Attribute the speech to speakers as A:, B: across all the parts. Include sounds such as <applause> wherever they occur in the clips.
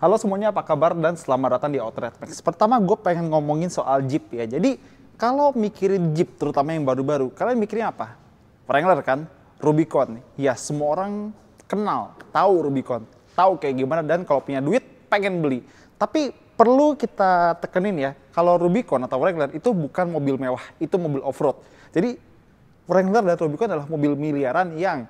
A: Halo semuanya, apa kabar dan selamat datang di Outlet Max. Pertama, gue pengen ngomongin soal Jeep ya. Jadi, kalau mikirin Jeep, terutama yang baru-baru, kalian mikirin apa? Wrangler kan? Rubicon. Ya, semua orang kenal, tahu Rubicon, tahu kayak gimana dan kalau punya duit pengen beli. Tapi perlu kita tekenin ya, kalau Rubicon atau Wrangler itu bukan mobil mewah, itu mobil off-road. Jadi, Wrangler dan Rubicon adalah mobil miliaran yang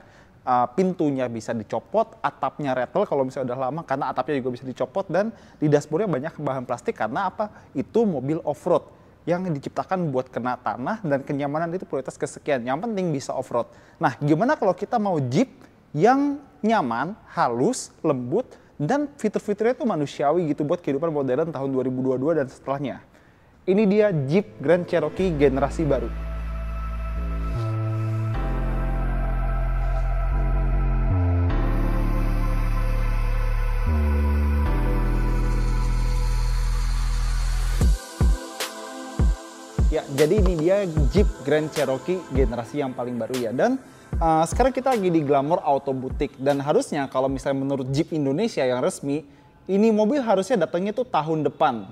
A: uh, pintunya bisa dicopot, atapnya retel kalau misalnya udah lama karena atapnya juga bisa dicopot dan di dashboardnya banyak bahan plastik karena apa? Itu mobil off-road yang diciptakan buat kena tanah dan kenyamanan itu prioritas kesekian. Yang penting bisa off-road. Nah, gimana kalau kita mau Jeep yang nyaman, halus, lembut, dan fitur-fiturnya itu manusiawi gitu buat kehidupan modern tahun 2022 dan setelahnya. Ini dia Jeep Grand Cherokee generasi baru. Jadi ini dia Jeep Grand Cherokee generasi yang paling baru ya. Dan uh, sekarang kita lagi di Glamour Auto Boutique dan harusnya kalau misalnya menurut Jeep Indonesia yang resmi, ini mobil harusnya datangnya tuh tahun depan.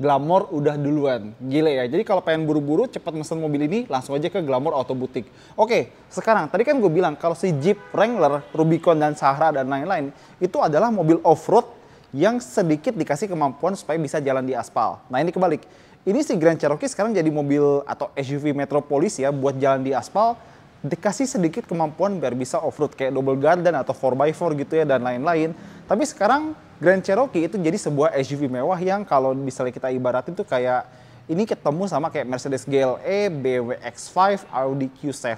A: Glamour udah duluan. Gile ya. Jadi kalau pengen buru-buru cepat mesen mobil ini langsung aja ke Glamour Auto Boutique. Oke, sekarang tadi kan gue bilang kalau si Jeep Wrangler, Rubicon dan Sahara dan lain-lain itu adalah mobil off-road yang sedikit dikasih kemampuan supaya bisa jalan di aspal. Nah, ini kebalik. Ini si Grand Cherokee sekarang jadi mobil atau SUV metropolis ya buat jalan di aspal dikasih sedikit kemampuan biar bisa off-road kayak double garden atau 4x4 gitu ya dan lain-lain. Tapi sekarang Grand Cherokee itu jadi sebuah SUV mewah yang kalau misalnya kita ibaratin tuh kayak ini ketemu sama kayak Mercedes GLE, BMW X5, Audi Q7,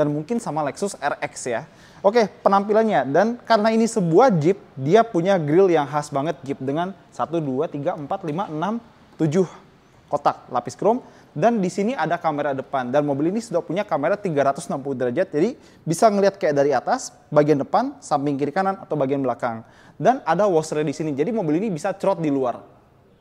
A: dan mungkin sama Lexus RX ya. Oke, penampilannya. Dan karena ini sebuah Jeep, dia punya grill yang khas banget Jeep dengan 1, 2, 3, 4, 5, 6, 7 kotak lapis krom dan di sini ada kamera depan dan mobil ini sudah punya kamera 360 derajat jadi bisa ngelihat kayak dari atas bagian depan samping kiri kanan atau bagian belakang dan ada wash di sini jadi mobil ini bisa cerot di luar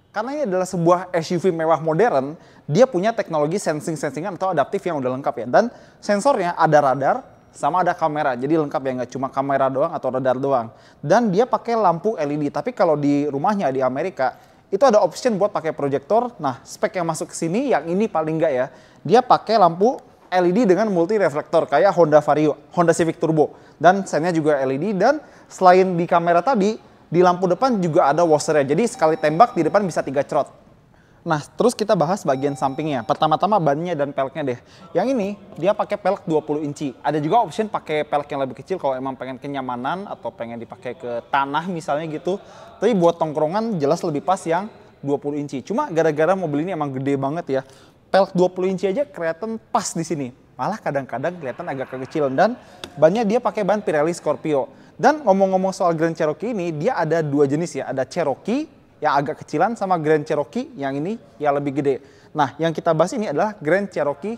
A: karena ini adalah sebuah SUV mewah modern dia punya teknologi sensing sensingan atau adaptif yang udah lengkap ya dan sensornya ada radar sama ada kamera jadi lengkap ya nggak cuma kamera doang atau radar doang dan dia pakai lampu LED tapi kalau di rumahnya di Amerika itu ada option buat pakai proyektor. Nah, spek yang masuk ke sini yang ini paling enggak ya. Dia pakai lampu LED dengan multi reflektor kayak Honda Vario, Honda Civic Turbo dan sennya juga LED dan selain di kamera tadi di lampu depan juga ada washernya. Jadi sekali tembak di depan bisa tiga crot. Nah, terus kita bahas bagian sampingnya. Pertama-tama bannya dan peleknya deh. Yang ini dia pakai pelek 20 inci. Ada juga option pakai pelek yang lebih kecil kalau emang pengen kenyamanan atau pengen dipakai ke tanah misalnya gitu. Tapi buat tongkrongan jelas lebih pas yang 20 inci. Cuma gara-gara mobil ini emang gede banget ya. Pelek 20 inci aja kelihatan pas di sini. Malah kadang-kadang kelihatan agak kekecilan dan bannya dia pakai ban Pirelli Scorpio. Dan ngomong-ngomong soal Grand Cherokee ini, dia ada dua jenis ya. Ada Cherokee yang agak kecilan sama Grand Cherokee yang ini yang lebih gede. Nah, yang kita bahas ini adalah Grand Cherokee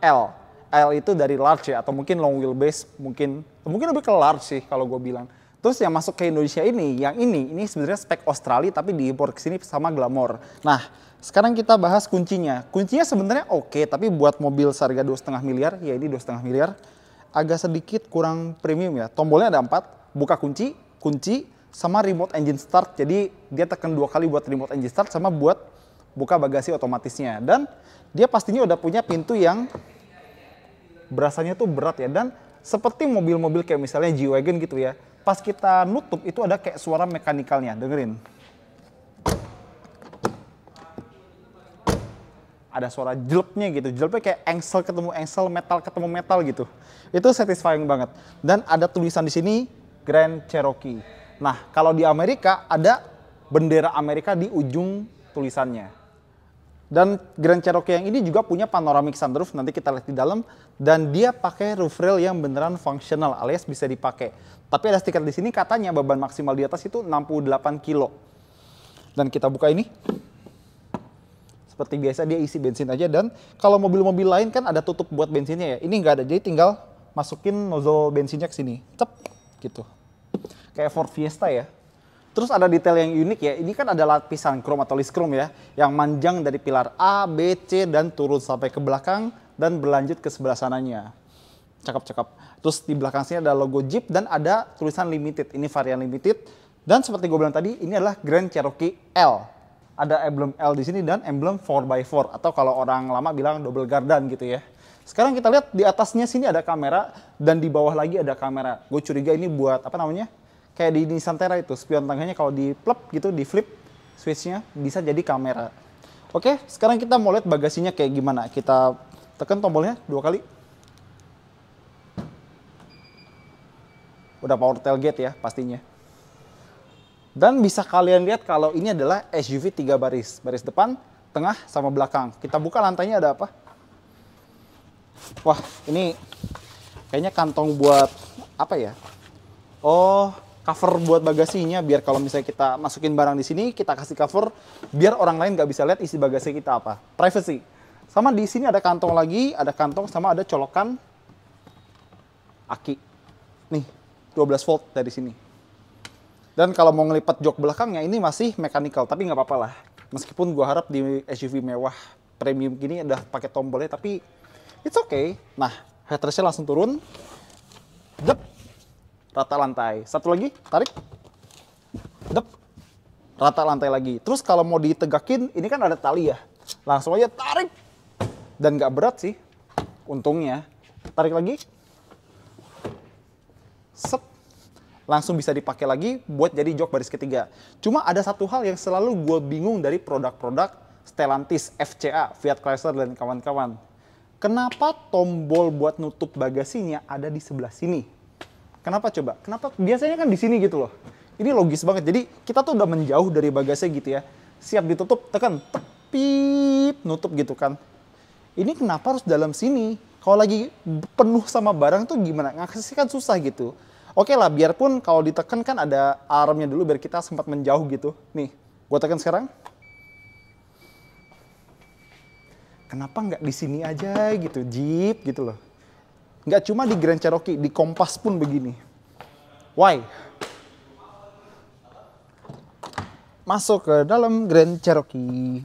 A: L. L itu dari large ya atau mungkin long wheelbase, mungkin mungkin lebih ke large sih kalau gue bilang. Terus yang masuk ke Indonesia ini, yang ini, ini sebenarnya spek Australia tapi diimpor ke sini sama Glamour. Nah, sekarang kita bahas kuncinya. Kuncinya sebenarnya oke, okay, tapi buat mobil seharga 2,5 miliar, ya ini 2,5 miliar, agak sedikit kurang premium ya. Tombolnya ada empat, buka kunci, kunci, sama remote engine start. Jadi dia tekan dua kali buat remote engine start sama buat buka bagasi otomatisnya. Dan dia pastinya udah punya pintu yang berasanya tuh berat ya. Dan seperti mobil-mobil kayak misalnya G-Wagon gitu ya. Pas kita nutup itu ada kayak suara mekanikalnya, dengerin. Ada suara jelpnya gitu, jelpnya kayak engsel ketemu engsel, metal ketemu metal gitu. Itu satisfying banget. Dan ada tulisan di sini Grand Cherokee. Nah, kalau di Amerika ada bendera Amerika di ujung tulisannya. Dan Grand Cherokee yang ini juga punya panoramic sunroof, nanti kita lihat di dalam. Dan dia pakai roof rail yang beneran fungsional alias bisa dipakai. Tapi ada stiker di sini katanya beban maksimal di atas itu 68 kilo. Dan kita buka ini. Seperti biasa dia isi bensin aja dan kalau mobil-mobil lain kan ada tutup buat bensinnya ya. Ini nggak ada, jadi tinggal masukin nozzle bensinnya ke sini. Cep, gitu kayak Ford Fiesta ya. Terus ada detail yang unik ya, ini kan ada lapisan chrome atau list chrome ya, yang manjang dari pilar A, B, C, dan turun sampai ke belakang, dan berlanjut ke sebelah sananya. Cakep-cakep. Terus di belakang sini ada logo Jeep, dan ada tulisan limited, ini varian limited. Dan seperti gue bilang tadi, ini adalah Grand Cherokee L. Ada emblem L di sini dan emblem 4x4, atau kalau orang lama bilang double gardan gitu ya. Sekarang kita lihat di atasnya sini ada kamera dan di bawah lagi ada kamera. Gue curiga ini buat apa namanya? Kayak di Nissan Terra itu spion tangganya kalau di plop gitu, di flip switchnya bisa jadi kamera. Oke, sekarang kita mau lihat bagasinya kayak gimana. Kita tekan tombolnya dua kali. Udah power tailgate ya pastinya. Dan bisa kalian lihat kalau ini adalah SUV 3 baris. Baris depan, tengah, sama belakang. Kita buka lantainya ada apa? Wah, ini kayaknya kantong buat apa ya? Oh, cover buat bagasinya biar kalau misalnya kita masukin barang di sini kita kasih cover biar orang lain nggak bisa lihat isi bagasi kita apa privacy sama di sini ada kantong lagi ada kantong sama ada colokan aki nih 12 volt dari sini dan kalau mau ngelipat jok belakangnya ini masih mechanical tapi nggak apa-apa lah meskipun gua harap di SUV mewah premium gini ada pakai tombolnya tapi It's okay. Nah, headrestnya langsung turun. Dep. Rata lantai. Satu lagi, tarik. Dep. Rata lantai lagi. Terus kalau mau ditegakin, ini kan ada tali ya. Langsung aja tarik. Dan nggak berat sih. Untungnya. Tarik lagi. Set langsung bisa dipakai lagi buat jadi jok baris ketiga. Cuma ada satu hal yang selalu gue bingung dari produk-produk Stellantis, FCA, Fiat Chrysler, dan kawan-kawan. Kenapa tombol buat nutup bagasinya ada di sebelah sini? Kenapa coba? Kenapa biasanya kan di sini gitu loh. Ini logis banget. Jadi kita tuh udah menjauh dari bagasi gitu ya. Siap ditutup, tekan tepi nutup gitu kan. Ini kenapa harus dalam sini? Kalau lagi penuh sama barang tuh gimana? Ngaksesnya kan susah gitu. Oke lah, biarpun kalau ditekan kan ada alarmnya dulu biar kita sempat menjauh gitu. Nih, gue tekan sekarang. kenapa nggak di sini aja gitu, Jeep gitu loh. Nggak cuma di Grand Cherokee, di Kompas pun begini. Why? Masuk ke dalam Grand Cherokee.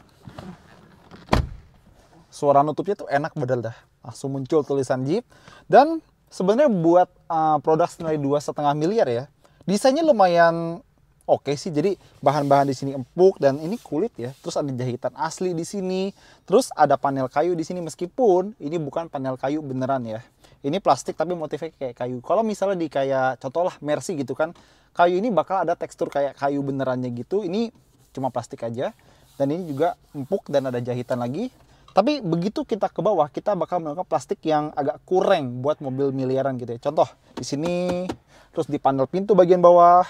A: Suara nutupnya tuh enak badal dah. Langsung muncul tulisan Jeep. Dan sebenarnya buat uh, produk senilai dua setengah miliar ya, desainnya lumayan oke okay sih. Jadi bahan-bahan di sini empuk dan ini kulit ya. Terus ada jahitan asli di sini. Terus ada panel kayu di sini meskipun ini bukan panel kayu beneran ya. Ini plastik tapi motifnya kayak kayu. Kalau misalnya di kayak contoh lah Mercy gitu kan, kayu ini bakal ada tekstur kayak kayu benerannya gitu. Ini cuma plastik aja. Dan ini juga empuk dan ada jahitan lagi. Tapi begitu kita ke bawah, kita bakal melakukan plastik yang agak kurang buat mobil miliaran gitu ya. Contoh, di sini, terus di panel pintu bagian bawah,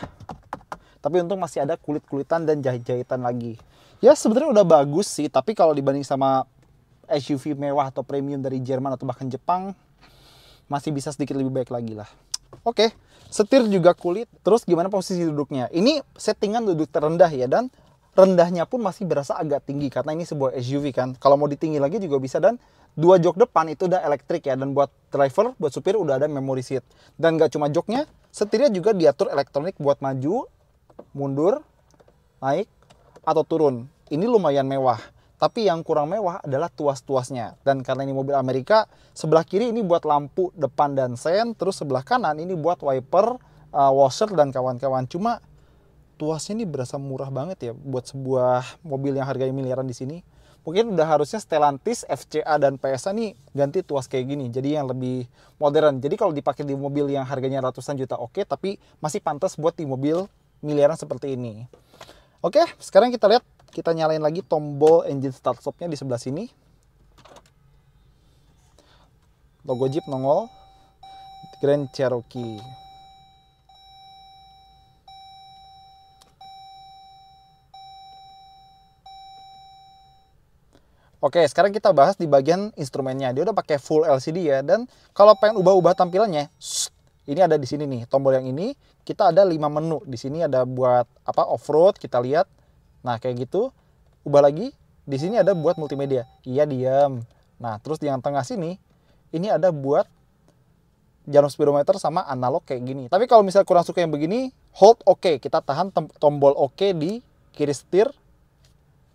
A: tapi untung masih ada kulit-kulitan dan jahit-jahitan lagi ya sebenarnya udah bagus sih tapi kalau dibanding sama SUV mewah atau premium dari Jerman atau bahkan Jepang masih bisa sedikit lebih baik lagi lah oke setir juga kulit terus gimana posisi duduknya ini settingan duduk terendah ya dan rendahnya pun masih berasa agak tinggi karena ini sebuah SUV kan. Kalau mau ditinggi lagi juga bisa dan dua jok depan itu udah elektrik ya dan buat driver, buat supir udah ada memory seat. Dan gak cuma joknya, setirnya juga diatur elektronik buat maju mundur, naik, atau turun. Ini lumayan mewah. Tapi yang kurang mewah adalah tuas-tuasnya. Dan karena ini mobil Amerika, sebelah kiri ini buat lampu depan dan sen, terus sebelah kanan ini buat wiper, uh, washer, dan kawan-kawan. Cuma tuasnya ini berasa murah banget ya buat sebuah mobil yang harganya miliaran di sini. Mungkin udah harusnya Stellantis, FCA, dan PSA nih ganti tuas kayak gini. Jadi yang lebih modern. Jadi kalau dipakai di mobil yang harganya ratusan juta oke, okay, tapi masih pantas buat di mobil miliaran seperti ini. Oke, sekarang kita lihat kita nyalain lagi tombol engine start stopnya di sebelah sini. Logo Jeep nongol. Grand Cherokee. Oke, sekarang kita bahas di bagian instrumennya. Dia udah pakai full LCD ya, dan kalau pengen ubah-ubah tampilannya, ini ada di sini nih tombol yang ini kita ada lima menu di sini ada buat apa off road kita lihat nah kayak gitu ubah lagi di sini ada buat multimedia iya diam nah terus di yang tengah sini ini ada buat jarum speedometer sama analog kayak gini tapi kalau misalnya kurang suka yang begini hold oke okay. kita tahan tombol oke okay di kiri setir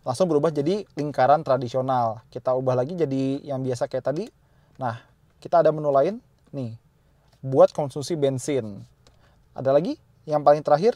A: langsung berubah jadi lingkaran tradisional kita ubah lagi jadi yang biasa kayak tadi nah kita ada menu lain nih buat konsumsi bensin. Ada lagi yang paling terakhir?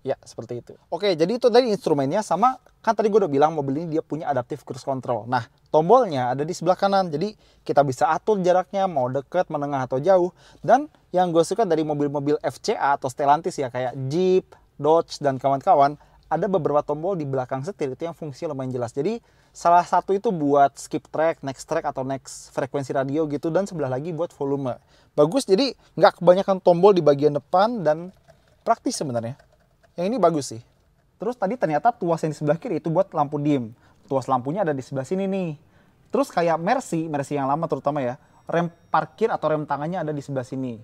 A: Ya, seperti itu. Oke, jadi itu tadi instrumennya sama kan tadi gue udah bilang mobil ini dia punya adaptive cruise control. Nah, tombolnya ada di sebelah kanan. Jadi kita bisa atur jaraknya mau dekat, menengah atau jauh. Dan yang gue suka dari mobil-mobil FCA atau Stellantis ya kayak Jeep, Dodge dan kawan-kawan, ada beberapa tombol di belakang setir itu yang fungsinya lumayan jelas. Jadi salah satu itu buat skip track, next track atau next frekuensi radio gitu dan sebelah lagi buat volume. Bagus jadi nggak kebanyakan tombol di bagian depan dan praktis sebenarnya. Yang ini bagus sih. Terus tadi ternyata tuas yang di sebelah kiri itu buat lampu dim. Tuas lampunya ada di sebelah sini nih. Terus kayak Mercy, Mercy yang lama terutama ya, rem parkir atau rem tangannya ada di sebelah sini.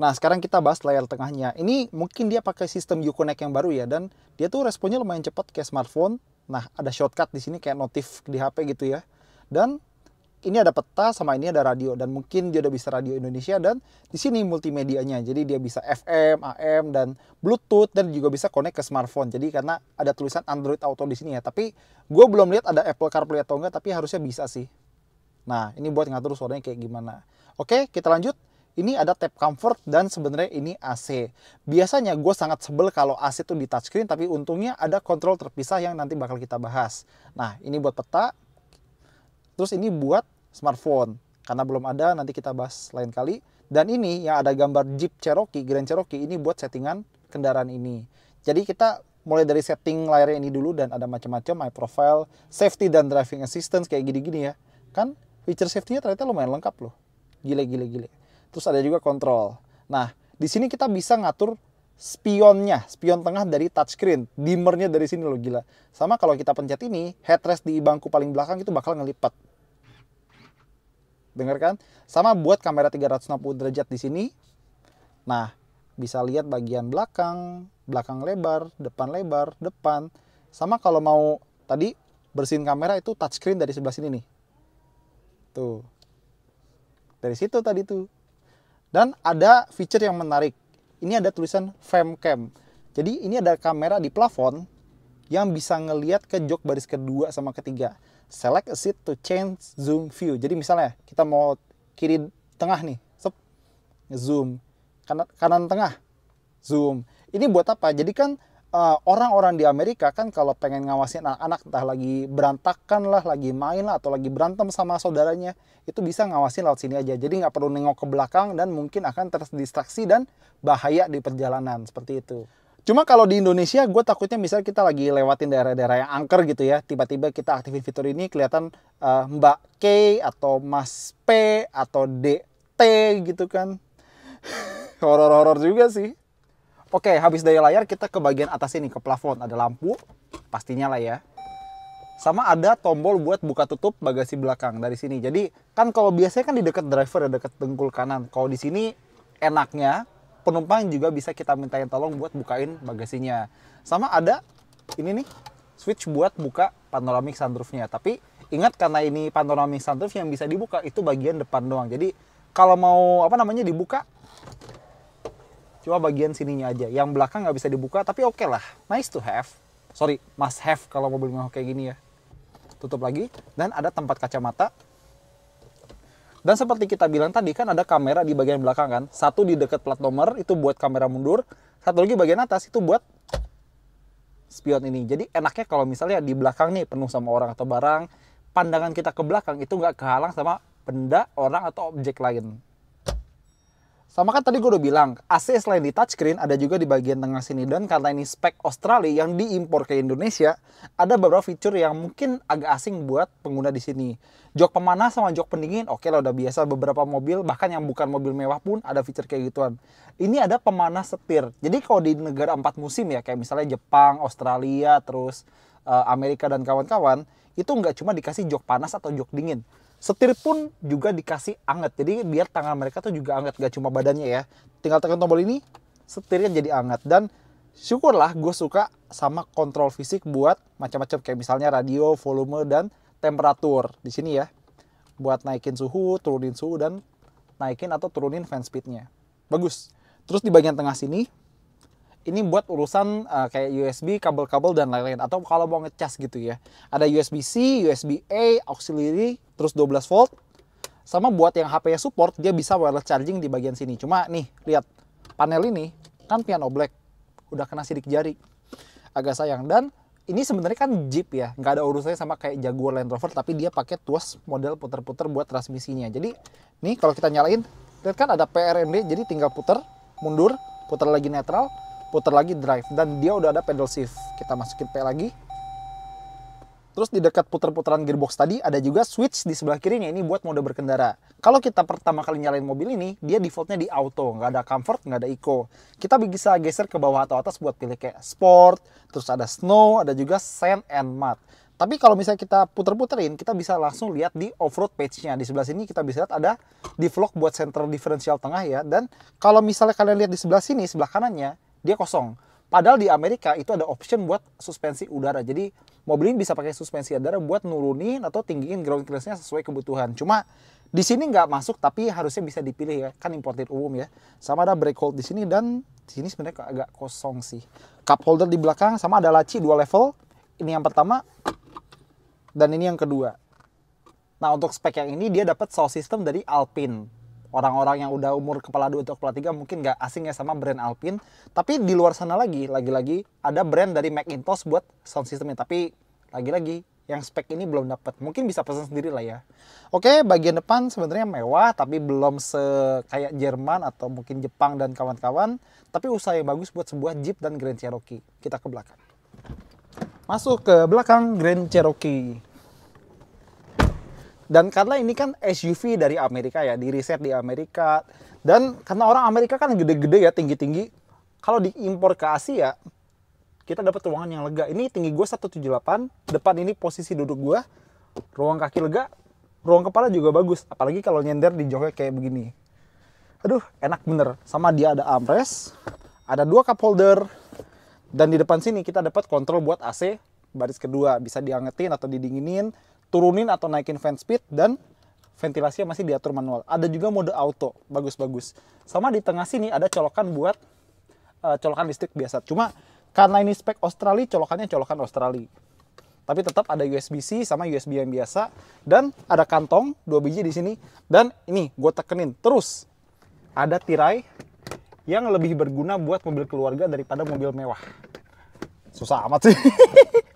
A: Nah, sekarang kita bahas layar tengahnya. Ini mungkin dia pakai sistem Uconnect yang baru ya, dan dia tuh responnya lumayan cepat kayak smartphone, Nah, ada shortcut di sini kayak notif di HP gitu ya. Dan ini ada peta sama ini ada radio dan mungkin dia udah bisa radio Indonesia dan di sini multimedianya. Jadi dia bisa FM, AM dan Bluetooth dan juga bisa connect ke smartphone. Jadi karena ada tulisan Android Auto di sini ya. Tapi gue belum lihat ada Apple CarPlay atau enggak tapi harusnya bisa sih. Nah, ini buat ngatur suaranya kayak gimana. Oke, kita lanjut ini ada tab comfort dan sebenarnya ini AC. Biasanya gue sangat sebel kalau AC itu di touchscreen tapi untungnya ada kontrol terpisah yang nanti bakal kita bahas. Nah ini buat peta, terus ini buat smartphone karena belum ada nanti kita bahas lain kali. Dan ini yang ada gambar Jeep Cherokee, Grand Cherokee ini buat settingan kendaraan ini. Jadi kita mulai dari setting layarnya ini dulu dan ada macam-macam my profile, safety dan driving assistance kayak gini-gini ya. Kan feature safety-nya ternyata lumayan lengkap loh. Gile gile gile. Terus ada juga kontrol. Nah, di sini kita bisa ngatur spionnya, spion tengah dari touchscreen, dimmernya dari sini loh gila. Sama kalau kita pencet ini, headrest di bangku paling belakang itu bakal ngelipat. Dengar kan? Sama buat kamera 360 derajat di sini. Nah, bisa lihat bagian belakang, belakang lebar, depan lebar, depan. Sama kalau mau tadi bersihin kamera itu touchscreen dari sebelah sini nih. Tuh. Dari situ tadi tuh. Dan ada fitur yang menarik. Ini ada tulisan Femcam. Jadi ini ada kamera di plafon yang bisa ngelihat ke jok baris kedua sama ketiga. Select a seat to change zoom view. Jadi misalnya kita mau kiri tengah nih, sep, zoom. Kanan, kanan tengah, zoom. Ini buat apa? Jadi kan Eh, orang-orang uh, di Amerika kan kalau pengen ngawasin anak-anak entah lagi berantakan lah, lagi main lah, atau lagi berantem sama saudaranya, itu bisa ngawasin laut sini aja. Jadi nggak perlu nengok ke belakang dan mungkin akan terdistraksi dan bahaya di perjalanan seperti itu. Cuma kalau di Indonesia, gue takutnya misalnya kita lagi lewatin daerah-daerah yang angker gitu ya, tiba-tiba kita aktifin fitur ini kelihatan uh, Mbak K atau Mas P atau DT gitu kan. <laughs> Horor-horor juga sih. Oke, habis dari layar kita ke bagian atas ini, ke plafon. Ada lampu, pastinya lah ya. Sama ada tombol buat buka tutup bagasi belakang dari sini. Jadi kan kalau biasanya kan di dekat driver, ya, dekat tengkul kanan. Kalau di sini enaknya penumpang juga bisa kita mintain tolong buat bukain bagasinya. Sama ada ini nih switch buat buka panoramic sunroofnya. Tapi ingat karena ini panoramic sunroof yang bisa dibuka itu bagian depan doang. Jadi kalau mau apa namanya dibuka Cuma bagian sininya aja. Yang belakang nggak bisa dibuka, tapi oke okay lah. Nice to have. Sorry, must have kalau mau kayak gini ya. Tutup lagi. Dan ada tempat kacamata. Dan seperti kita bilang tadi kan ada kamera di bagian belakang kan. Satu di dekat plat nomor itu buat kamera mundur. Satu lagi bagian atas itu buat spion ini. Jadi enaknya kalau misalnya di belakang nih penuh sama orang atau barang. Pandangan kita ke belakang itu nggak kehalang sama benda, orang, atau objek lain. Sama kan tadi gue udah bilang, AC selain di touchscreen ada juga di bagian tengah sini dan karena ini spek Australia yang diimpor ke Indonesia, ada beberapa fitur yang mungkin agak asing buat pengguna di sini. Jok pemanas sama jok pendingin, oke okay lah udah biasa beberapa mobil, bahkan yang bukan mobil mewah pun ada fitur kayak gituan. Ini ada pemanas setir. Jadi kalau di negara empat musim ya, kayak misalnya Jepang, Australia, terus eh, Amerika dan kawan-kawan, itu nggak cuma dikasih jok panas atau jok dingin Setir pun juga dikasih anget. Jadi biar tangan mereka tuh juga anget, gak cuma badannya ya. Tinggal tekan tombol ini, setirnya jadi anget. Dan syukurlah gue suka sama kontrol fisik buat macam-macam kayak misalnya radio, volume, dan temperatur di sini ya. Buat naikin suhu, turunin suhu, dan naikin atau turunin fan speednya. Bagus. Terus di bagian tengah sini ini buat urusan uh, kayak USB, kabel-kabel dan lain-lain atau kalau mau ngecas gitu ya. Ada USB-C, USB-A, auxiliary, terus 12 volt. Sama buat yang HP-nya support, dia bisa wireless charging di bagian sini. Cuma nih, lihat panel ini kan piano black, udah kena sidik jari. Agak sayang dan ini sebenarnya kan Jeep ya, nggak ada urusannya sama kayak Jaguar Land Rover, tapi dia pakai tuas model puter-puter buat transmisinya. Jadi, nih kalau kita nyalain, lihat kan ada PRMD, jadi tinggal puter, mundur, puter lagi netral, putar lagi drive dan dia udah ada pedal shift kita masukin P lagi terus di dekat puter putaran gearbox tadi ada juga switch di sebelah kirinya ini buat mode berkendara kalau kita pertama kali nyalain mobil ini dia defaultnya di auto nggak ada comfort nggak ada eco kita bisa geser ke bawah atau atas buat pilih kayak sport terus ada snow ada juga sand and mud tapi kalau misalnya kita puter-puterin, kita bisa langsung lihat di off-road page-nya. Di sebelah sini kita bisa lihat ada di vlog buat center differential tengah ya. Dan kalau misalnya kalian lihat di sebelah sini, sebelah kanannya, dia kosong. Padahal di Amerika itu ada option buat suspensi udara. Jadi mobil ini bisa pakai suspensi udara buat nurunin atau tinggiin ground clearance-nya sesuai kebutuhan. Cuma di sini nggak masuk tapi harusnya bisa dipilih ya. Kan imported umum ya. Sama ada brake hold di sini dan di sini sebenarnya agak kosong sih. Cup holder di belakang sama ada laci dua level. Ini yang pertama dan ini yang kedua. Nah untuk spek yang ini dia dapat sound system dari Alpine orang-orang yang udah umur kepala dua atau kepala tiga mungkin nggak asing ya sama brand Alpine. Tapi di luar sana lagi, lagi-lagi ada brand dari Macintosh buat sound systemnya. Tapi lagi-lagi yang spek ini belum dapat. Mungkin bisa pesan sendiri lah ya. Oke, bagian depan sebenarnya mewah tapi belum se kayak Jerman atau mungkin Jepang dan kawan-kawan, tapi usaha yang bagus buat sebuah Jeep dan Grand Cherokee. Kita ke belakang. Masuk ke belakang Grand Cherokee. Dan karena ini kan SUV dari Amerika ya, diriset di Amerika. Dan karena orang Amerika kan gede-gede ya, tinggi-tinggi. Kalau diimpor ke Asia, kita dapat ruangan yang lega. Ini tinggi gue 178, depan ini posisi duduk gue, ruang kaki lega, ruang kepala juga bagus. Apalagi kalau nyender di joknya kayak begini. Aduh, enak bener. Sama dia ada armrest, ada dua cup holder, dan di depan sini kita dapat kontrol buat AC baris kedua. Bisa diangetin atau didinginin, turunin atau naikin fan speed dan ventilasinya masih diatur manual. Ada juga mode auto, bagus-bagus. Sama di tengah sini ada colokan buat uh, colokan listrik biasa. Cuma karena ini spek Australia, colokannya colokan Australia. Tapi tetap ada USB-C sama USB yang biasa dan ada kantong dua biji di sini dan ini gue tekenin terus ada tirai yang lebih berguna buat mobil keluarga daripada mobil mewah. Susah amat sih. <laughs>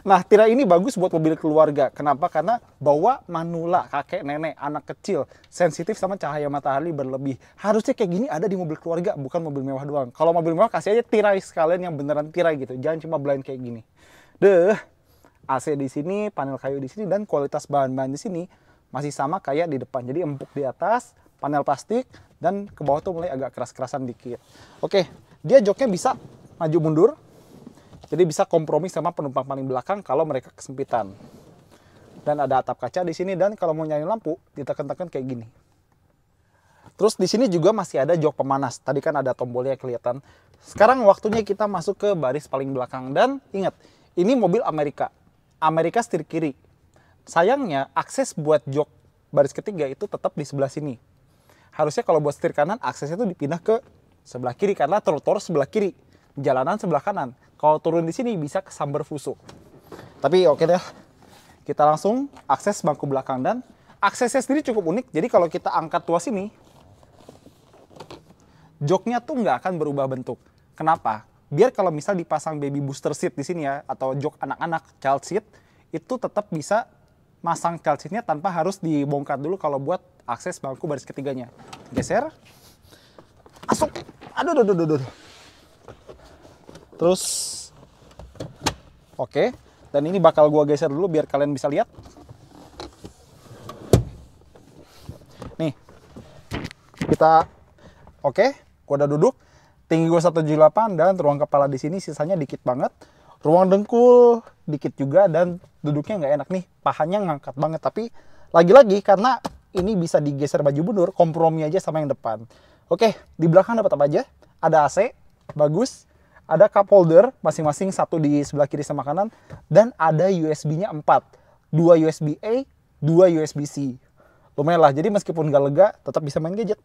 A: Nah, tirai ini bagus buat mobil keluarga. Kenapa? Karena bawa manula, kakek, nenek, anak kecil, sensitif sama cahaya matahari berlebih. Harusnya kayak gini ada di mobil keluarga, bukan mobil mewah doang. Kalau mobil mewah kasih aja tirai sekalian yang beneran tirai gitu. Jangan cuma blind kayak gini. Deh, AC di sini, panel kayu di sini, dan kualitas bahan-bahan di sini masih sama kayak di depan. Jadi empuk di atas, panel plastik, dan ke bawah tuh mulai agak keras-kerasan dikit. Oke, dia joknya bisa maju mundur, jadi bisa kompromi sama penumpang paling belakang kalau mereka kesempitan. Dan ada atap kaca di sini dan kalau mau nyalain lampu ditekan-tekan kayak gini. Terus di sini juga masih ada jok pemanas. Tadi kan ada tombolnya kelihatan. Sekarang waktunya kita masuk ke baris paling belakang dan ingat, ini mobil Amerika. Amerika setir kiri. Sayangnya akses buat jok baris ketiga itu tetap di sebelah sini. Harusnya kalau buat setir kanan aksesnya itu dipindah ke sebelah kiri karena trotoar sebelah kiri jalanan sebelah kanan. Kalau turun di sini bisa ke Sumber Fusuk. Tapi oke okay deh, kita langsung akses bangku belakang dan aksesnya sendiri cukup unik. Jadi kalau kita angkat tuas ini, joknya tuh nggak akan berubah bentuk. Kenapa? Biar kalau misal dipasang baby booster seat di sini ya, atau jok anak-anak child seat, itu tetap bisa masang child seatnya tanpa harus dibongkar dulu kalau buat akses bangku baris ketiganya. Geser, masuk, Aduh, aduh, aduh, aduh, aduh. Terus oke, dan ini bakal gua geser dulu biar kalian bisa lihat. Nih. Kita oke, gua udah duduk. Tinggi gua 178 dan ruang kepala di sini sisanya dikit banget. Ruang dengkul dikit juga dan duduknya nggak enak nih. Pahanya ngangkat banget tapi lagi-lagi karena ini bisa digeser baju mundur, kompromi aja sama yang depan. Oke, di belakang dapat apa aja? Ada AC, bagus ada cup holder masing-masing satu di sebelah kiri sama kanan dan ada USB-nya 4. 2 USB A, 2 USB C. Lumayan lah. Jadi meskipun nggak lega tetap bisa main gadget.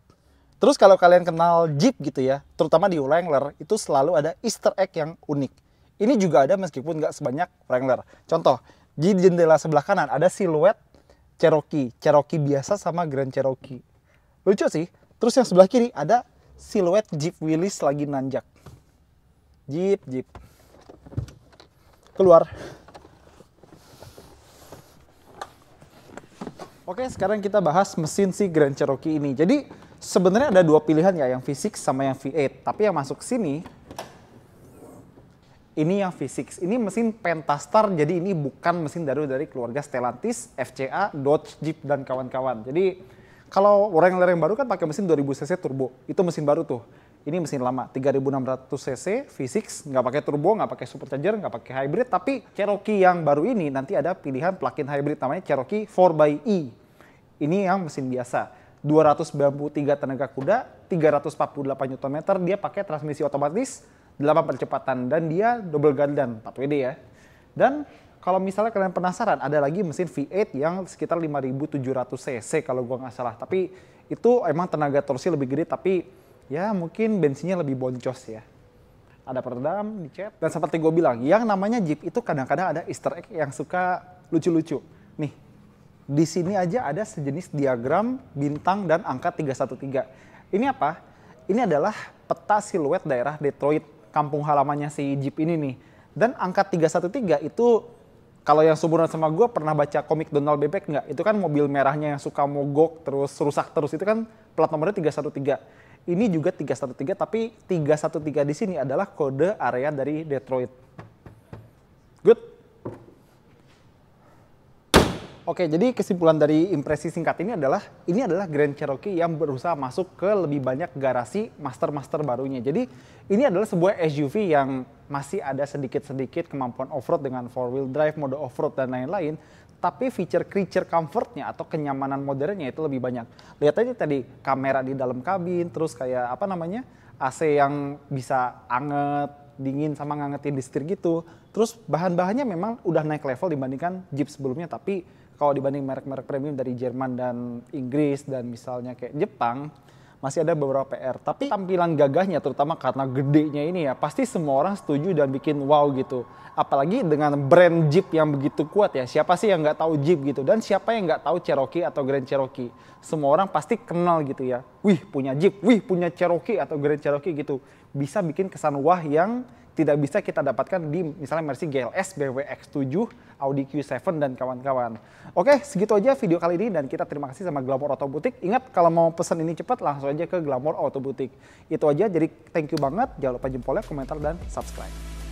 A: Terus kalau kalian kenal Jeep gitu ya, terutama di Wrangler itu selalu ada easter egg yang unik. Ini juga ada meskipun nggak sebanyak Wrangler. Contoh, di jendela sebelah kanan ada siluet Cherokee, Cherokee biasa sama Grand Cherokee. Lucu sih. Terus yang sebelah kiri ada siluet Jeep Willys lagi nanjak. Jeep, jeep. Keluar. Oke, sekarang kita bahas mesin si Grand Cherokee ini. Jadi, sebenarnya ada dua pilihan ya, yang V6 sama yang V8. Tapi yang masuk sini, ini yang V6. Ini mesin Pentastar, jadi ini bukan mesin dari dari keluarga Stellantis, FCA, Dodge, Jeep, dan kawan-kawan. Jadi, kalau orang yang baru kan pakai mesin 2000cc turbo, itu mesin baru tuh. Ini mesin lama, 3600 cc V6, nggak pakai turbo, nggak pakai supercharger, nggak pakai hybrid. Tapi Cherokee yang baru ini nanti ada pilihan plug-in hybrid namanya Cherokee 4xe. Ini yang mesin biasa. 293 tenaga kuda, 348 Nm, dia pakai transmisi otomatis, 8 percepatan, dan dia double gardan, 4WD ya. Dan kalau misalnya kalian penasaran, ada lagi mesin V8 yang sekitar 5700 cc kalau gua nggak salah. Tapi itu emang tenaga torsi lebih gede, tapi ya mungkin bensinnya lebih boncos ya. Ada peredam, dicet. Dan seperti gue bilang, yang namanya Jeep itu kadang-kadang ada easter egg yang suka lucu-lucu. Nih, di sini aja ada sejenis diagram bintang dan angka 313. Ini apa? Ini adalah peta siluet daerah Detroit, kampung halamannya si Jeep ini nih. Dan angka 313 itu kalau yang seumuran sama gue pernah baca komik Donald Bebek nggak? Itu kan mobil merahnya yang suka mogok terus rusak terus itu kan plat nomornya 313. Ini juga 313 tapi 313 di sini adalah kode area dari Detroit. Good. Oke, jadi kesimpulan dari impresi singkat ini adalah ini adalah Grand Cherokee yang berusaha masuk ke lebih banyak garasi master-master barunya. Jadi ini adalah sebuah SUV yang masih ada sedikit-sedikit kemampuan off-road dengan four-wheel drive, mode off-road, dan lain-lain tapi feature creature comfortnya atau kenyamanan modernnya itu lebih banyak. Lihat aja tadi kamera di dalam kabin, terus kayak apa namanya AC yang bisa anget, dingin sama ngangetin di setir gitu. Terus bahan-bahannya memang udah naik level dibandingkan Jeep sebelumnya, tapi kalau dibanding merek-merek premium dari Jerman dan Inggris dan misalnya kayak Jepang, masih ada beberapa PR. Tapi tampilan gagahnya terutama karena gedenya ini ya pasti semua orang setuju dan bikin wow gitu. Apalagi dengan brand Jeep yang begitu kuat ya. Siapa sih yang nggak tahu Jeep gitu dan siapa yang nggak tahu Cherokee atau Grand Cherokee. Semua orang pasti kenal gitu ya. Wih punya Jeep, wih punya Cherokee atau Grand Cherokee gitu. Bisa bikin kesan wah yang tidak bisa kita dapatkan di misalnya Mercy GLS, BMW X7, Audi Q7 dan kawan-kawan. Oke, segitu aja video kali ini dan kita terima kasih sama Glamour Auto Butik. Ingat kalau mau pesan ini cepat langsung aja ke Glamour Auto Butik. Itu aja jadi thank you banget. Jangan lupa jempolnya, komentar dan subscribe.